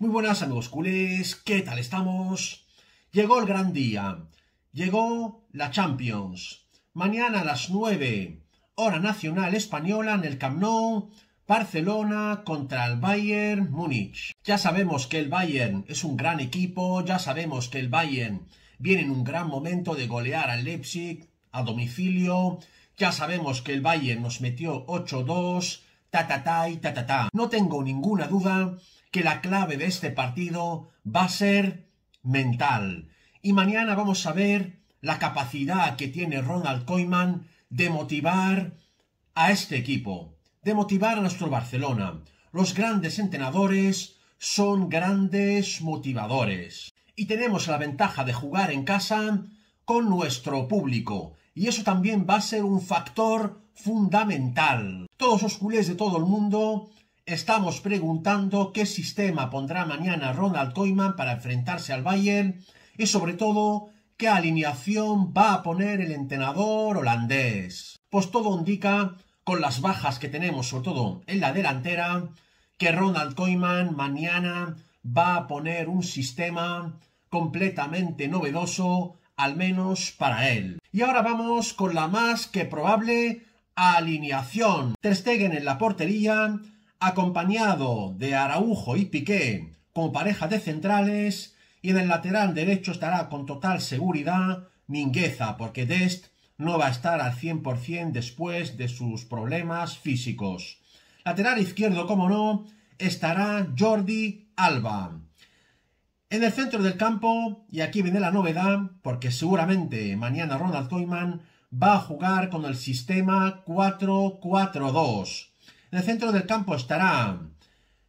Muy buenas amigos culés, ¿qué tal estamos? Llegó el gran día, llegó la Champions. Mañana a las 9, hora nacional española en el Camp Nou, Barcelona contra el Bayern Múnich. Ya sabemos que el Bayern es un gran equipo, ya sabemos que el Bayern viene en un gran momento de golear al Leipzig a domicilio, ya sabemos que el Bayern nos metió 8-2, ta ta ta y ta ta ta. No tengo ninguna duda que la clave de este partido va a ser mental. Y mañana vamos a ver la capacidad que tiene Ronald Koeman de motivar a este equipo, de motivar a nuestro Barcelona. Los grandes entrenadores son grandes motivadores. Y tenemos la ventaja de jugar en casa con nuestro público. Y eso también va a ser un factor fundamental. Todos los culés de todo el mundo Estamos preguntando qué sistema pondrá mañana Ronald Koeman para enfrentarse al Bayern y sobre todo qué alineación va a poner el entrenador holandés. Pues todo indica, con las bajas que tenemos sobre todo en la delantera, que Ronald Koeman mañana va a poner un sistema completamente novedoso, al menos para él. Y ahora vamos con la más que probable alineación. Ter en la portería, acompañado de Araujo y Piqué como pareja de centrales, y en el lateral derecho estará con total seguridad Mingueza, porque Dest no va a estar al 100% después de sus problemas físicos. Lateral izquierdo, como no, estará Jordi Alba. En el centro del campo, y aquí viene la novedad, porque seguramente mañana Ronald Koeman va a jugar con el sistema 4-4-2. En el centro del campo estará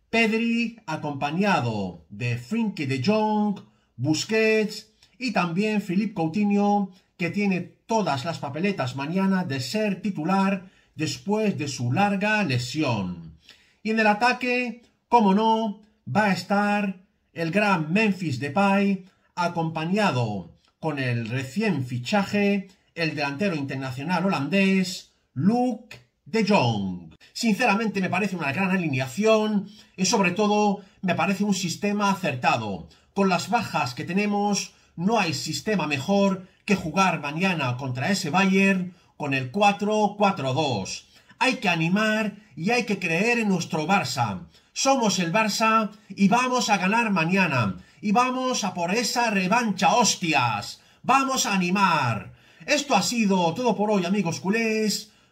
Pedri, acompañado de Frenkie de Jong, Busquets y también Philippe Coutinho, que tiene todas las papeletas mañana de ser titular después de su larga lesión. Y en el ataque, como no, va a estar el gran Memphis Depay, acompañado con el recién fichaje, el delantero internacional holandés, Luke de Jong. Sinceramente me parece una gran alineación y sobre todo me parece un sistema acertado. Con las bajas que tenemos no hay sistema mejor que jugar mañana contra ese Bayern con el 4-4-2. Hay que animar y hay que creer en nuestro Barça. Somos el Barça y vamos a ganar mañana. Y vamos a por esa revancha, hostias. Vamos a animar. Esto ha sido todo por hoy, amigos culés.